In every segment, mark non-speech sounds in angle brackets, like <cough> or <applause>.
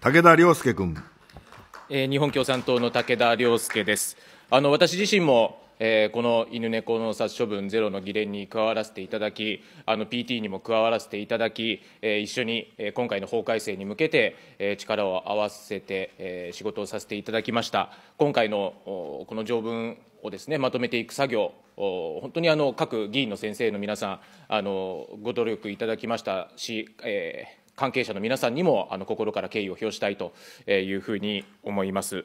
武田良介君。えー、日本共産党の武田良介です。あの私自身もえー、この犬猫の殺処分ゼロの議連に加わらせていただき、あの PT にも加わらせていただき、えー、一緒に、えー、今回の法改正に向けて、えー、力を合わせて、えー、仕事をさせていただきました。今回のこの条文をですねまとめていく作業、本当にあの各議員の先生の皆さんあの、ご努力いただきましたし、え関係者の皆さんにもあの心から敬意を表したいというふうに思います。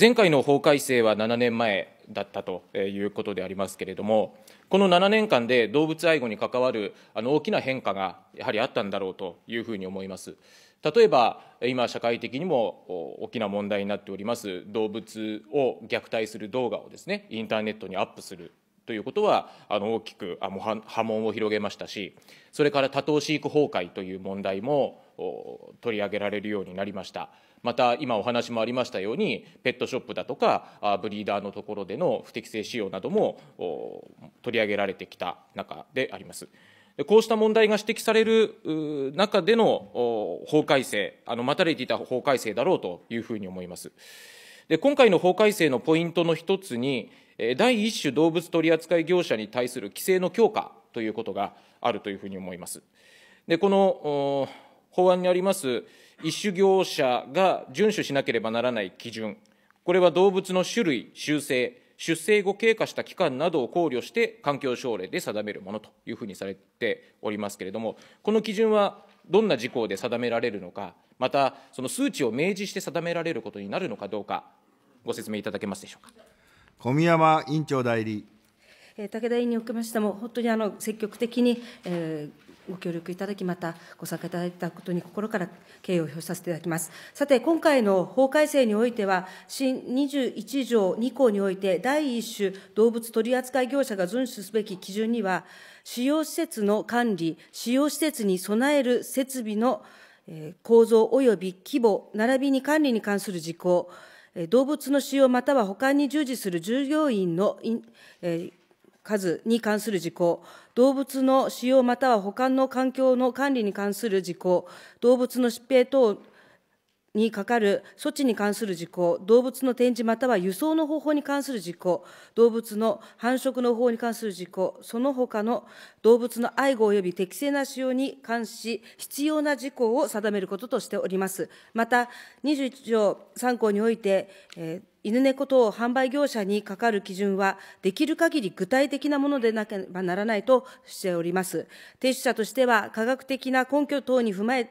前回の法改正は7年前だったということでありますけれども、この7年間で動物愛護に関わるあの大きな変化がやはりあったんだろうというふうに思います。例えば、今、社会的にも大きな問題になっております、動物を虐待する動画をですね、インターネットにアップするということはあの大きくあの波紋を広げましたしそれから多頭飼育崩壊という問題も取り上げられるようになりましたまた今お話もありましたようにペットショップだとかブリーダーのところでの不適正使用なども取り上げられてきた中であります。こうした問題が指摘される中での法改正、あの待たれていた法改正だろうというふうに思います。で今回の法改正のポイントの一つに、第一種動物取扱業者に対する規制の強化ということがあるというふうに思います。でこの法案にあります一種業者が遵守しなければならない基準、これは動物の種類、習性、出生後経過した期間などを考慮して環境省令で定めるものというふうにされておりますけれども、この基準はどんな事項で定められるのか、またその数値を明示して定められることになるのかどうか、ご説明いただけますでしょうか。小宮山委員長代理。武田委員におきましても、本当にあの積極的に、えーご協力いただき、またご参加いただいたことに心から敬意を表させていただきます。さて、今回の法改正においては、新21条2項において、第1種動物取扱業者が遵守すべき基準には、使用施設の管理、使用施設に備える設備の構造及び規模、並びに管理に関する事項、動物の使用または保管に従事する従業員の数に関する事項、動物の使用または保管の環境の管理に関する事項、動物の疾病等にかかる措置に関する事項、動物の展示または輸送の方法に関する事項、動物の繁殖の方法に関する事項、その他の動物の愛護及び適正な使用に関し、必要な事項を定めることとしております。また、21条3項において、えー犬猫等販売業者にかかる基準は、できる限り具体的なものでなければならないとしております。提出者としては、科学的な根拠等に踏まえ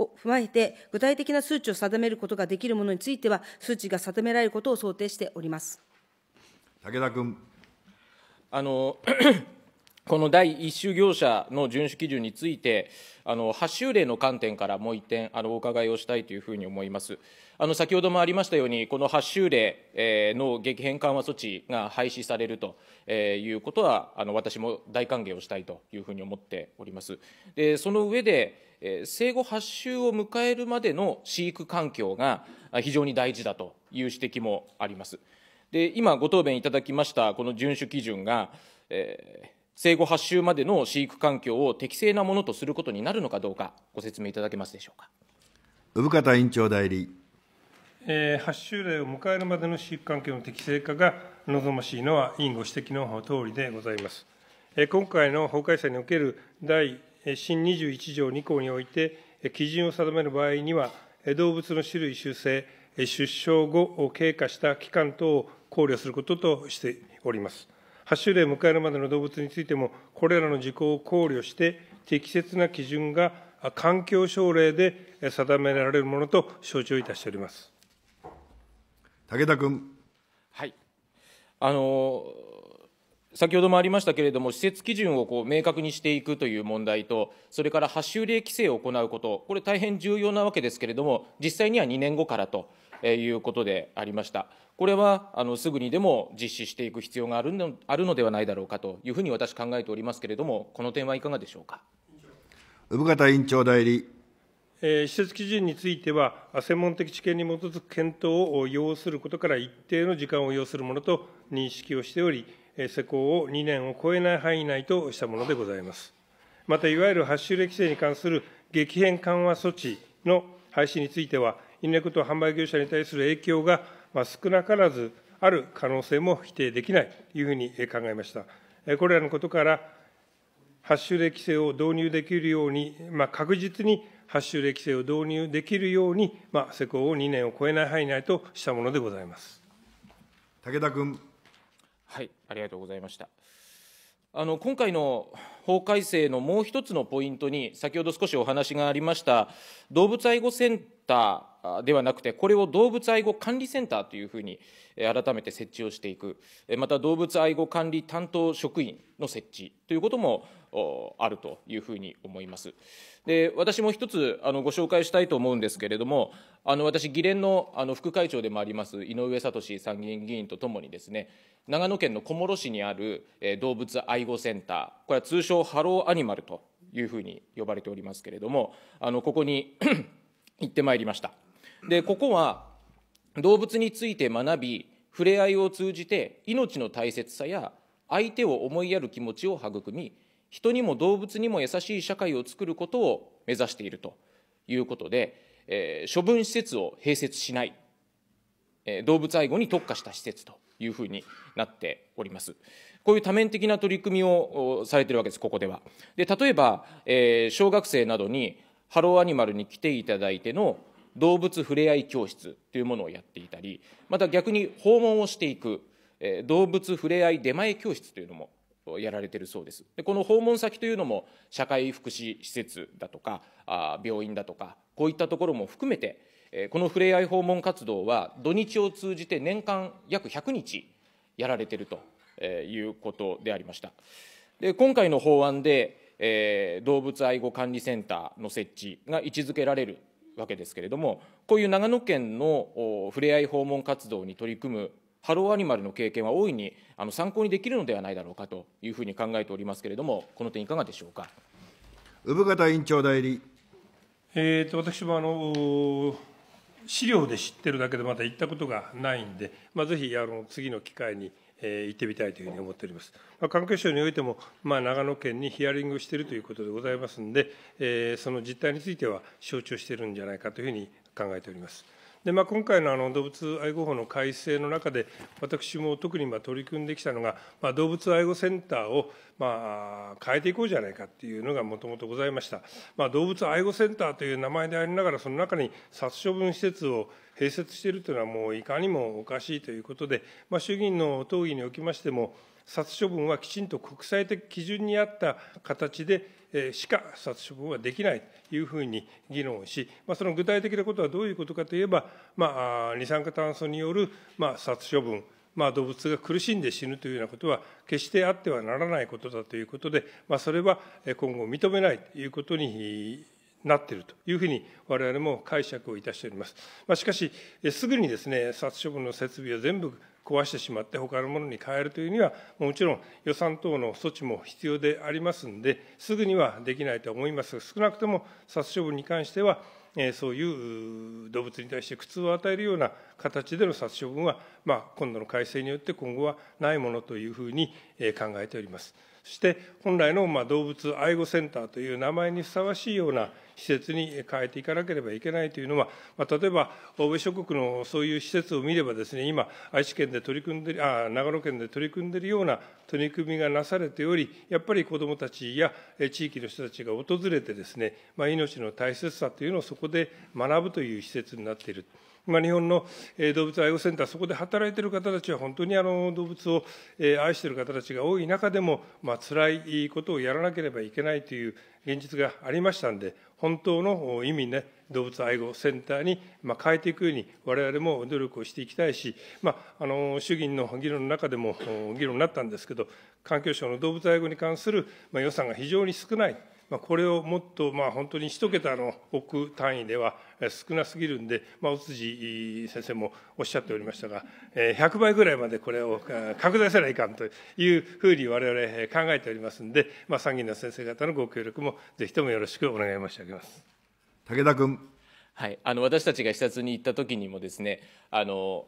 を踏まえて、具体的な数値を定めることができるものについては、数値が定められることを想定しております武田君。あの <coughs> この第1種業者の遵守基準について、あの発収例の観点からもう一点あのお伺いをしたいというふうに思います。あの先ほどもありましたように、この発収例の激変緩和措置が廃止されるということは、あの私も大歓迎をしたいというふうに思っております。でその上でえ生後8週を迎えるまでの飼育環境が非常に大事だという指摘もあります。で今ご答弁いただきましたこの遵守基準が、えー、生後8週までの飼育環境を適正なものとすることになるのかどうかご説明いただけますでしょうか産方委員長代理、えー、8週例を迎えるまでの飼育環境の適正化が望ましいのは委員ご指摘の通りでございます、え今回の法改正における第新21条2項において、基準を定める場合には、動物の種類、修正、出生後経過した期間等を考慮することとしております。8種類を迎えるまでの動物についても、これらの事項を考慮して、適切な基準が環境省令で定められるものと承知をいたしております武田君。はいあの先ほどもありましたけれども、施設基準をこう明確にしていくという問題と、それから発収例規制を行うこと、これ、大変重要なわけですけれども、実際には2年後からということでありました。これはあのすぐにでも実施していく必要があるのあるのではないだろうかというふうに私、考えておりますけれども、この点はいかがでしょうか。生方委員長代理え施設基準については、専門的知見に基づく検討を要することから、一定の時間を要するものと認識をしており、施行を2年を超えない範囲内としたものでございます。また、いわゆる発種類規制に関する激変緩和措置の廃止については、稲猫と販売業者に対する影響が少なからずある可能性も否定できないというふうに考えました。これらのことから、発種類規制を導入できるように、まあ、確実に発種類規制を導入できるように、まあ、施行を2年を超えない範囲内としたものでございます。武田君。はいありがとうございましたあの今回の法改正のもう一つのポイントに先ほど少しお話がありました動物愛護センターではなくてこれを動物愛護管理センターというふうに改めて設置をしていくまた動物愛護管理担当職員の設置ということもあるというふうに思いますで私も一つあのご紹介したいと思うんですけれどもあの私議連のあの副会長でもあります井上聡参議院議員とともにですね長野県の小諸市にある動物愛護センターこれは通称ハローアニマルというふうに呼ばれておりますけれどもあのここに行ってまいりましたでここは動物について学び触れ合いを通じて命の大切さや相手を思いやる気持ちを育み人にも動物にも優しい社会を作ることを目指しているということで、えー、処分施設を併設しない、えー、動物愛護に特化した施設というふうになっております。こういう多面的な取り組みをされてるわけです、ここでは。で例えば、えー、小学生などにハローアニマルに来ていただいての動物ふれあい教室というものをやっていたりまた逆に訪問をしていく、えー、動物ふれあい出前教室というのもやられてるそうですでこの訪問先というのも社会福祉施設だとかあ病院だとかこういったところも含めて、えー、このふれあい訪問活動は土日を通じて年間約100日やられてるということでありましたで今回の法案でえー、動物愛護管理センターの設置が位置づけられるわけですけれどもこういう長野県のふれあい訪問活動に取り組むハローアニマルの経験は大いにあの参考にできるのではないだろうかというふうに考えておりますけれどもこの点いかがでしょうか産方委員長代理、えーと、私もあの資料で知ってるだけでまだ行ったことがないんで、まあ、ぜひあの次の機会にえ行ってみたいというふうに思っております。まあ、環境省においても、まあ、長野県にヒアリングしているということでございますので、えー、その実態については承知をしているんじゃないかというふうに考えております。でまあ、今回のあの動物愛護法の改正の中で、私も特にま取り組んできたのが、まあ、動物愛護センターをま変えていこうじゃないかっていうのがもともとございました、まあ、動物愛護センターという名前でありながら、その中に殺処分施設を併設しているというのは、もういかにもおかしいということで、まあ、衆議院の討議におきましても、殺処分はきちんと国際的基準に合った形でしか殺処分はできないというふうに議論をし、まあ、その具体的なことはどういうことかといえば、まあ、二酸化炭素による、まあ、殺処分、まあ、動物が苦しんで死ぬというようなことは決してあってはならないことだということで、まあ、それは今後認めないということになっているというふうに我々も解釈をいたしております。まあ、しかし、すぐにですね、殺処分の設備を全部壊してしまって他のものに変えるというにはもちろん予算等の措置も必要でありますんですぐにはできないと思いますが少なくとも殺処分に関してはそういう動物に対して苦痛を与えるような形での殺処分は、まあ、今度の改正によって今後はないものというふうに考えております。そして本来のま動物愛護センターという名前にふさわしいような施設に変えていかなければいけないというのは、まあ、例えば欧米諸国のそういう施設を見ればです、ね、今、愛知県で取り組んであ、長野県で取り組んでいるような取り組みがなされており、やっぱり子どもたちや地域の人たちが訪れてですね、まあ、命の大切さというのをそこで学ぶという施設になっている。ま日本の動物愛護センター、そこで働いている方たちは、本当にあの動物を愛している方たちが多い中でも、まあ辛いことをやらなければいけないという現実がありましたんで、本当の意味ね、動物愛護センターに変えていくように、われわれも努力をしていきたいし、まあ、あの衆議院の議論の中でも議論になったんですけど、環境省の動物愛護に関する予算が非常に少ない。まあ、これをもっと、まあ、本当に1桁の億単位では少なすぎるんで、まあ、お辻先生もおっしゃっておりましたが、100倍ぐらいまでこれを拡大せないかんというふうにわれわれ考えておりますんで、まあ、参議院の先生方のご協力もぜひともよろしくお願い申し上げます。武田君。はい、あの私たちが視察に行った時にもですねあの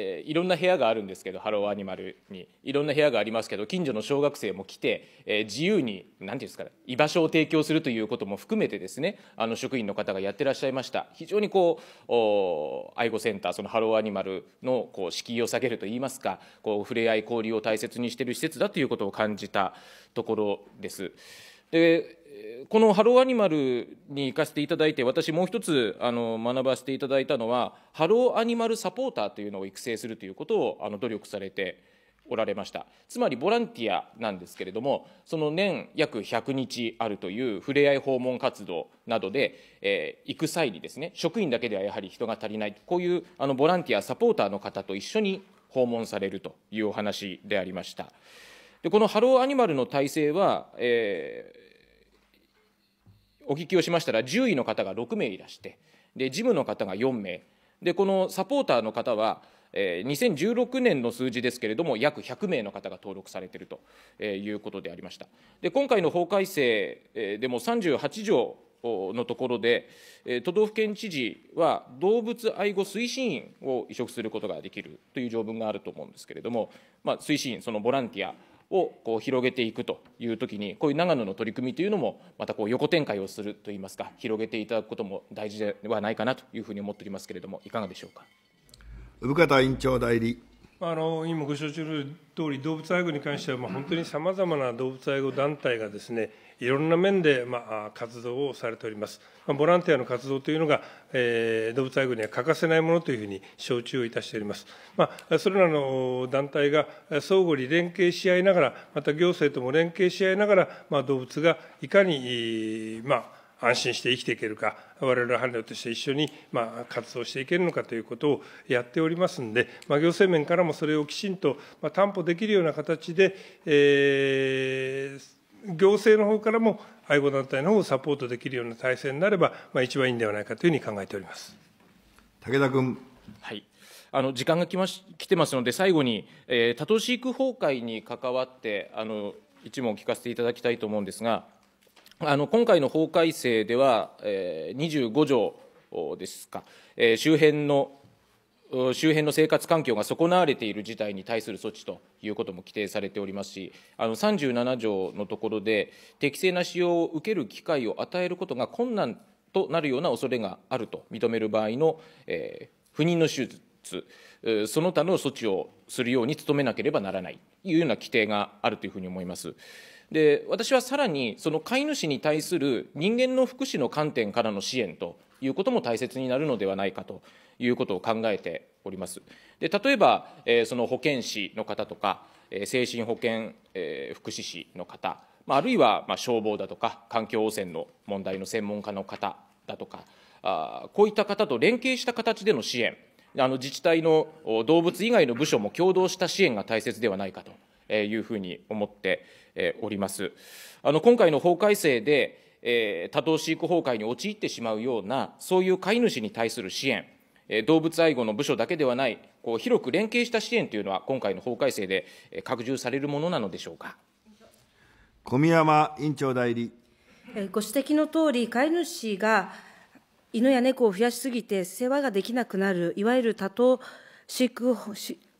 えー、いろんな部屋があるんですけどハローアニマルにいろんな部屋がありますけど近所の小学生も来て、えー、自由に何て言うんですか居場所を提供するということも含めてですねあの職員の方がやってらっしゃいました非常にこう愛護センターそのハローアニマルのこう敷居を下げるといいますかこう触れ合い交流を大切にしてる施設だということを感じたところです。でこの「ハローアニマル」に行かせていただいて私もう一つあの学ばせていただいたのはハローアニマルサポーターというのを育成するということをあの努力されておられましたつまりボランティアなんですけれどもその年約100日あるというふれあい訪問活動などで、えー、行く際にですね職員だけではやはり人が足りないこういうあのボランティアサポーターの方と一緒に訪問されるというお話でありました。でこのハローアニマルの体制は、えー、お聞きをしましたら獣医の方が6名いらしてで事務の方が4名でこのサポーターの方はえー、2016年の数字ですけれども、約100名の方が登録されていると、いうことでありました。で今回の法改正、でも38条のところで、都道府県知事は動物愛護推進員を移植することができるという条文があると思うんですけれども、まあ、推進員、そのボランティアをこう広げていくというときに、こういう長野の取り組みというのも、またこう横展開をするといいますか、広げていただくことも大事ではないかなというふうに思っておりますけれども、いかがでしょうか。生方委員長代理あの今ご承知の通り動物愛護に関しては、まあ、本当にさまざまな動物愛護団体がですねいろんな面で、まあ、活動をされております。ボランティアの活動というのが、えー、動物愛護には欠かせないものというふうに承知をいたしております。まあ、それらの団体が相互に連携し合いながら、また行政とも連携し合いながら、まあ、動物がいかに、まあ、安心して生きていけるか、我々は、伴侶として一緒に、まあ、活動していけるのかということをやっておりますんで、まあ、行政面からもそれをきちんと、まあ、担保できるような形で、えー、行政の方からも愛護団体の方をサポートできるような体制になれば、まあ、一番いいんではないかというふうに考えております武田君。はいあの時間が来まし来てますので、最後に、えー、多頭飼育崩壊に関わってあの、一問聞かせていただきたいと思うんですが、あの今回の法改正では、えー、25条ですか、えー、周辺の周辺の生活環境が損なわれている事態に対する措置ということも規定されておりますし、あの37条のところで、適正な使用を受ける機会を与えることが困難となるような恐れがあると認める場合の、えー、不妊の手術、その他の措置をするように努めなければならないというような規定があるというふうに思います。で私はさらにその飼い主に対する人間の福祉の観点からの支援ということも大切になるのではないかということを考えております。で例えば、えー、その保健師の方とか、えー、精神保健、えー、福祉士の方、まあ、あるいは、まあ、消防だとか環境汚染の問題の専門家の方だとかあこういった方と連携した形での支援あの自治体の動物以外の部署も共同した支援が大切ではないかというふうに思っております。あの今回の法改正でえー、多頭飼育崩壊に陥ってしまうようなそういう飼い主に対する支援、えー、動物愛護の部署だけではないこう広く連携した支援というのは今回の法改正で拡充されるものなのでしょうか小宮山院長代理ご指摘の通り飼い主が犬や猫を増やしすぎて世話ができなくなるいわゆる多頭飼育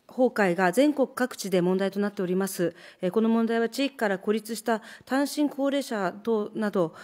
崩壊が全国各地で問題となっております。この問題は地域から孤立した単身高齢者等など、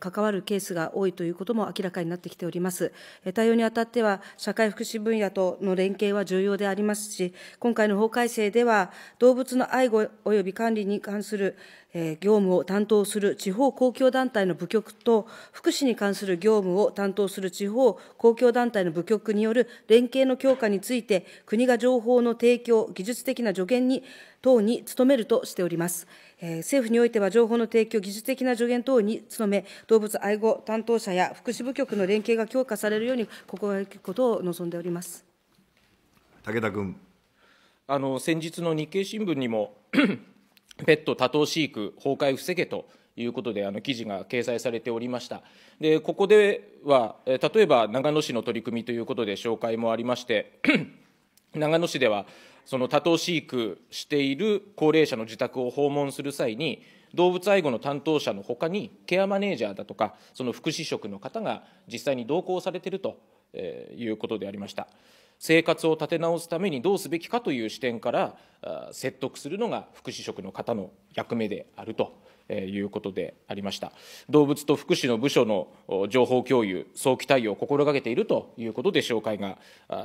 関わるケースが多いということも明らかになってきております。対応にあたっては、社会福祉分野との連携は重要でありますし、今回の法改正では、動物の愛護及び管理に関するえ業務を担当する地方公共団体の部局と、福祉に関する業務を担当する地方公共団体の部局による連携の強化について、国が情報の提供、技術的な助言に等に努めるとしております。え政府においては情報の提供、技術的な助言等に努め、動物愛護担当者や福祉部局の連携が強化されるように心がけることを望んでおります。武田君あの先日の日経新聞にもペット多頭飼育崩壊防げということであの記事が掲載されておりましたでここでは例えば長野市の取り組みということで紹介もありまして <clears throat> 長野市ではその多頭飼育している高齢者の自宅を訪問する際に動物愛護の担当者のほかにケアマネージャーだとかその福祉職の方が実際に同行されているということでありました。生活を立て直すためにどうすべきかという視点から説得するのが福祉職の方の役目であると。いうことでありました動物と福祉の部署の情報共有早期対応を心がけているということで紹介が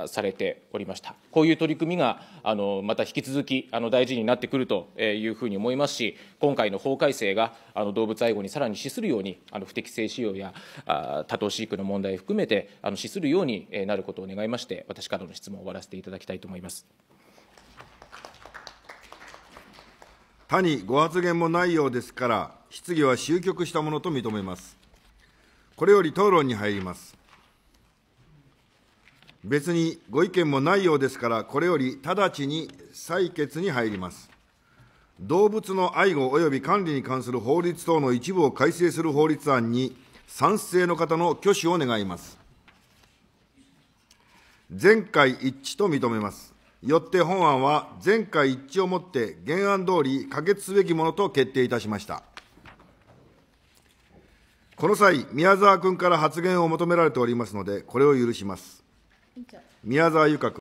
されておりましたこういう取り組みがあのまた引き続きあの大事になってくるというふうに思いますし今回の法改正があの動物愛護にさらに資するようにあの不適正使用や多頭飼育の問題含めてあの資するようになることを願いまして私からの質問を終わらせていただきたいと思います。他にご発言もないようですから、質疑は終局したものと認めます。これより討論に入ります。別にご意見もないようですから、これより直ちに採決に入ります。動物の愛護及び管理に関する法律等の一部を改正する法律案に賛成の方の挙手を願います。全会一致と認めます。よって本案は全会一致をもって原案通り可決すべきものと決定いたしました。この際、宮沢君から発言を求められておりますので、これを許します。宮沢由香君。